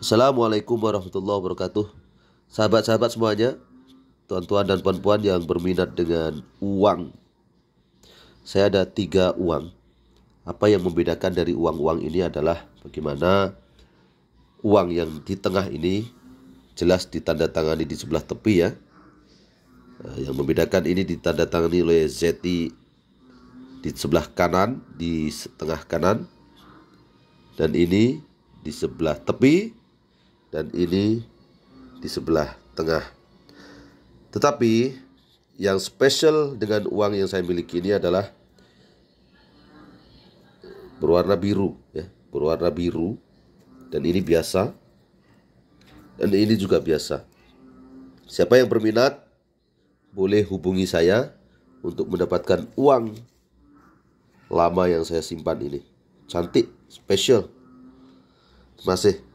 Assalamualaikum warahmatullahi wabarakatuh Sahabat-sahabat semuanya Tuan-tuan dan puan-puan yang berminat dengan uang Saya ada tiga uang Apa yang membedakan dari uang-uang ini adalah Bagaimana uang yang di tengah ini Jelas ditandatangani di sebelah tepi ya eh, Yang membedakan ini ditandatangani oleh Zeti Di sebelah kanan, di setengah kanan Dan ini di sebelah tepi dan ini di sebelah tengah. Tetapi yang spesial dengan uang yang saya miliki ini adalah berwarna biru ya, berwarna biru dan ini biasa dan ini juga biasa. Siapa yang berminat boleh hubungi saya untuk mendapatkan uang lama yang saya simpan ini. Cantik, spesial. masih.